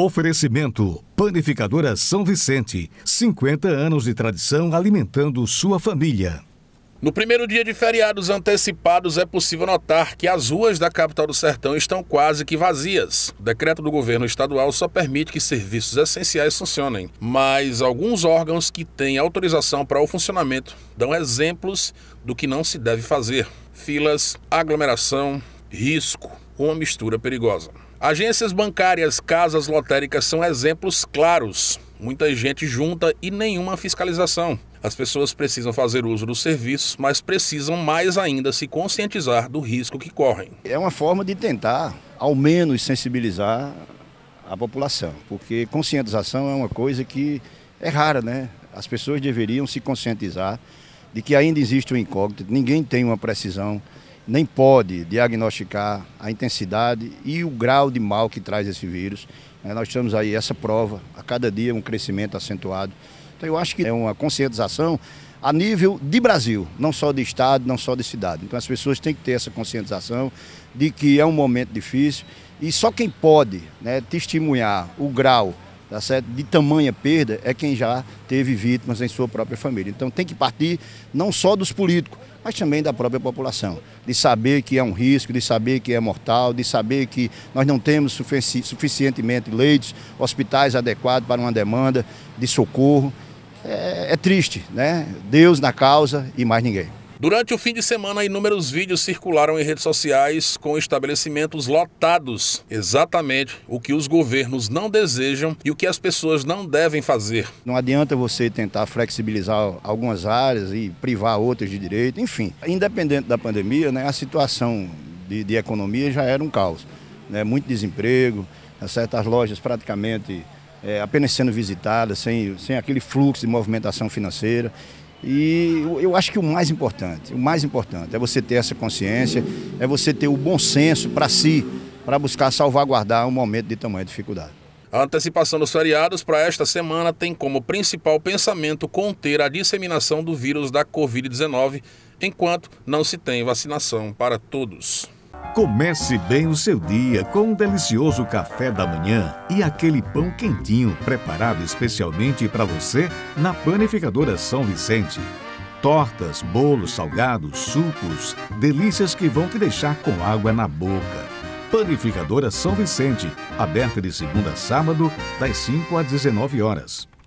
Oferecimento Panificadora São Vicente, 50 anos de tradição alimentando sua família. No primeiro dia de feriados antecipados, é possível notar que as ruas da capital do sertão estão quase que vazias. O decreto do governo estadual só permite que serviços essenciais funcionem, mas alguns órgãos que têm autorização para o funcionamento dão exemplos do que não se deve fazer: filas, aglomeração, risco uma mistura perigosa. Agências bancárias, casas lotéricas são exemplos claros. Muita gente junta e nenhuma fiscalização. As pessoas precisam fazer uso dos serviços, mas precisam mais ainda se conscientizar do risco que correm. É uma forma de tentar, ao menos, sensibilizar a população, porque conscientização é uma coisa que é rara, né? As pessoas deveriam se conscientizar de que ainda existe um incógnito, ninguém tem uma precisão nem pode diagnosticar a intensidade e o grau de mal que traz esse vírus. É, nós temos aí essa prova, a cada dia um crescimento acentuado. Então eu acho que é uma conscientização a nível de Brasil, não só de estado, não só de cidade. Então as pessoas têm que ter essa conscientização de que é um momento difícil e só quem pode né, testemunhar o grau tá certo? de tamanha perda é quem já teve vítimas em sua própria família. Então tem que partir não só dos políticos, mas também da própria população, de saber que é um risco, de saber que é mortal, de saber que nós não temos sufici suficientemente leitos, hospitais adequados para uma demanda de socorro. É, é triste, né? Deus na causa e mais ninguém. Durante o fim de semana, inúmeros vídeos circularam em redes sociais com estabelecimentos lotados. Exatamente o que os governos não desejam e o que as pessoas não devem fazer. Não adianta você tentar flexibilizar algumas áreas e privar outras de direito, enfim. Independente da pandemia, né, a situação de, de economia já era um caos. Né, muito desemprego, né? certas lojas praticamente é, apenas sendo visitadas, sem, sem aquele fluxo de movimentação financeira. E eu acho que o mais importante, o mais importante é você ter essa consciência, é você ter o bom senso para si, para buscar salvaguardar um momento de tamanha dificuldade. A antecipação dos feriados para esta semana tem como principal pensamento conter a disseminação do vírus da Covid-19, enquanto não se tem vacinação para todos. Comece bem o seu dia com um delicioso café da manhã e aquele pão quentinho preparado especialmente para você na Panificadora São Vicente. Tortas, bolos, salgados, sucos, delícias que vão te deixar com água na boca. Panificadora São Vicente, aberta de segunda a sábado, das 5 às 19 horas.